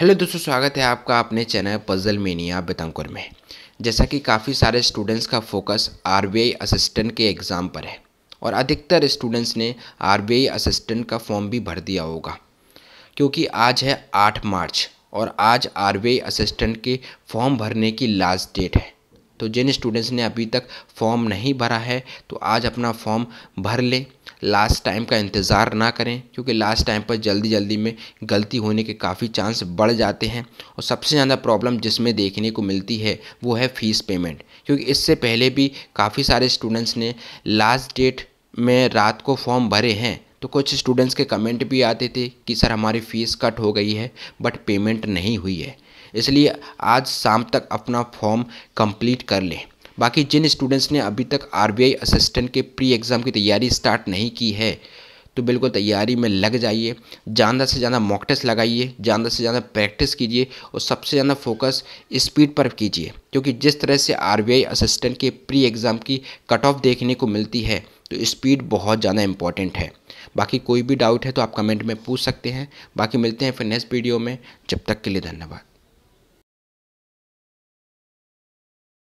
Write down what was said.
hello दोस्तों स्वागत है आपका अपने चैनल पजल मेनिया बेतंकुर में जैसा कि काफ़ी सारे स्टूडेंट्स का फोकस आर असिस्टेंट के एग्ज़ाम पर है और अधिकतर स्टूडेंट्स ने आर असिस्टेंट का फॉर्म भी भर दिया होगा क्योंकि आज है आठ मार्च और आज आर असिस्टेंट के फॉर्म भरने की लास्ट डेट है तो जिन स्टूडेंट्स ने अभी तक फॉर्म नहीं भरा है तो आज अपना फॉर्म भर लें लास्ट टाइम का इंतज़ार ना करें क्योंकि लास्ट टाइम पर जल्दी जल्दी में गलती होने के काफ़ी चांस बढ़ जाते हैं और सबसे ज़्यादा प्रॉब्लम जिसमें देखने को मिलती है वो है फ़ीस पेमेंट क्योंकि इससे पहले भी काफ़ी सारे स्टूडेंट्स ने लास्ट डेट में रात को फॉर्म भरे हैं तो कुछ स्टूडेंट्स के कमेंट भी आते थे कि सर हमारी फ़ीस कट हो गई है बट पेमेंट नहीं हुई है इसलिए आज शाम तक अपना फॉर्म कंप्लीट कर लें बाकी जिन स्टूडेंट्स ने अभी तक आरबीआई असिस्टेंट के प्री एग्ज़ाम की तैयारी स्टार्ट नहीं की है तो बिल्कुल तैयारी में लग जाइए ज़्यादा से ज़्यादा मॉक टेस्ट लगाइए ज़्यादा से ज़्यादा प्रैक्टिस कीजिए और सबसे ज़्यादा फोकस स्पीड पर कीजिए क्योंकि जिस तरह से आरबीआई असिस्टेंट के प्री एग्ज़ाम की कट ऑफ देखने को मिलती है तो स्पीड बहुत ज़्यादा इंपॉर्टेंट है बाकी कोई भी डाउट है तो आप कमेंट में पूछ सकते हैं बाकी मिलते हैं फिर नेक्स्ट वीडियो में जब तक के लिए धन्यवाद